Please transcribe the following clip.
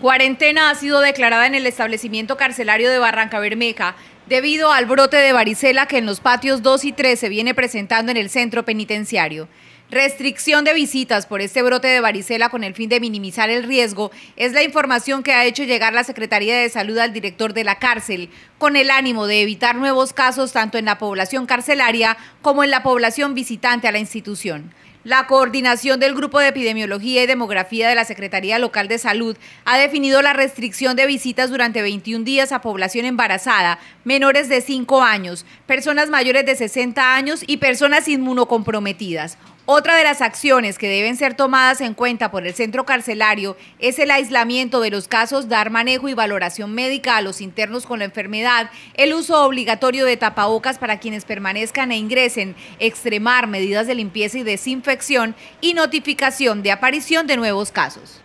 Cuarentena ha sido declarada en el establecimiento carcelario de Barranca Bermeja debido al brote de varicela que en los patios 2 y 3 se viene presentando en el centro penitenciario. Restricción de visitas por este brote de varicela con el fin de minimizar el riesgo es la información que ha hecho llegar la Secretaría de Salud al director de la cárcel, con el ánimo de evitar nuevos casos tanto en la población carcelaria como en la población visitante a la institución. La coordinación del Grupo de Epidemiología y Demografía de la Secretaría Local de Salud ha definido la restricción de visitas durante 21 días a población embarazada, menores de 5 años, personas mayores de 60 años y personas inmunocomprometidas. Otra de las acciones que deben ser tomadas en cuenta por el centro carcelario es el aislamiento de los casos, dar manejo y valoración médica a los internos con la enfermedad, el uso obligatorio de tapabocas para quienes permanezcan e ingresen, extremar medidas de limpieza y desinfección y notificación de aparición de nuevos casos.